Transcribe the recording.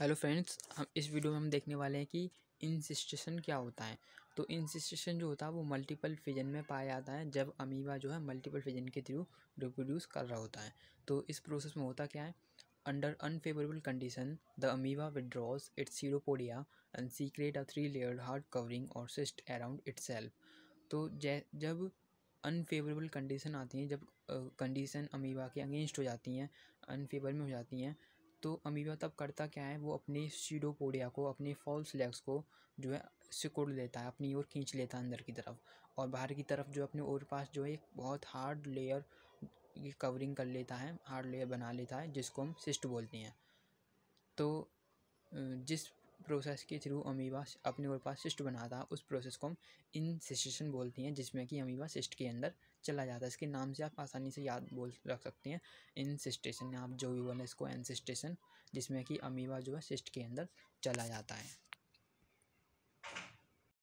hello friends हम इस video में हम देखने वाले हैं कि इंसिस्टेशन क्या होता है तो इंसिस्टेशन जो होता है वो मल्टीपल फिजन में पाया जाता है जब अमीबा जो है मल्टीपल फिजन के थ्रू रिप्रोड्यूस कर रहा होता है तो इस प्रोसेस में होता क्या है under unfavourable condition the amoeba withdraws its pseudopodia and secrete a three layered hard covering और सिस्ट अराउंड इट्स तो जब अनफेवरेबल कंडीशन आती हैं जब कंडीशन uh, अमीबा के अगेंस्ट हो जाती हैं अनफेवर में हो जाती हैं तो अमीबा तब करता क्या है वो अपने सीडोपोडिया को अपने फॉल्स लेग्स को जो है सिकोड़ लेता है अपनी ओर खींच लेता है अंदर की तरफ और बाहर की तरफ जो अपने ओर पास जो है एक बहुत हार्ड लेयर की कवरिंग कर लेता है हार्ड लेयर बना लेता है जिसको हम सिस्ट बोलते हैं तो जिस प्रोसेस के थ्रू अमीबा अपने ऊपर पास सिस्ट बनाता है उस प्रोसेस को हम सिस्टेशन बोलते हैं जिसमें कि अमीबा सिस्ट के अंदर चला जाता है इसके नाम से आप आसानी से याद बोल रख सकते हैं इनसिस्टेशन आप जो भी बोले इसको सिस्टेशन जिसमें कि अमीबा जो है सिस्ट के अंदर चला जाता है